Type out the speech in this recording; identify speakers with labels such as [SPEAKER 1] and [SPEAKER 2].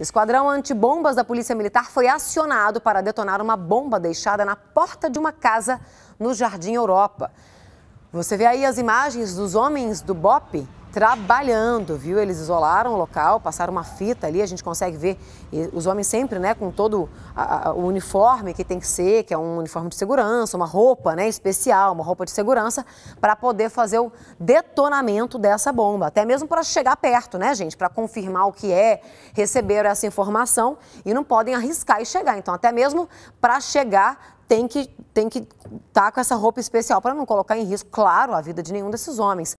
[SPEAKER 1] Esquadrão antibombas da Polícia Militar foi acionado para detonar uma bomba deixada na porta de uma casa no Jardim Europa. Você vê aí as imagens dos homens do BOP trabalhando, viu? Eles isolaram o local, passaram uma fita ali, a gente consegue ver os homens sempre, né, com todo a, a, o uniforme que tem que ser, que é um uniforme de segurança, uma roupa, né, especial, uma roupa de segurança para poder fazer o detonamento dessa bomba, até mesmo para chegar perto, né, gente, para confirmar o que é, receberam essa informação e não podem arriscar e chegar. Então, até mesmo para chegar tem que tem que estar tá com essa roupa especial para não colocar em risco, claro, a vida de nenhum desses homens.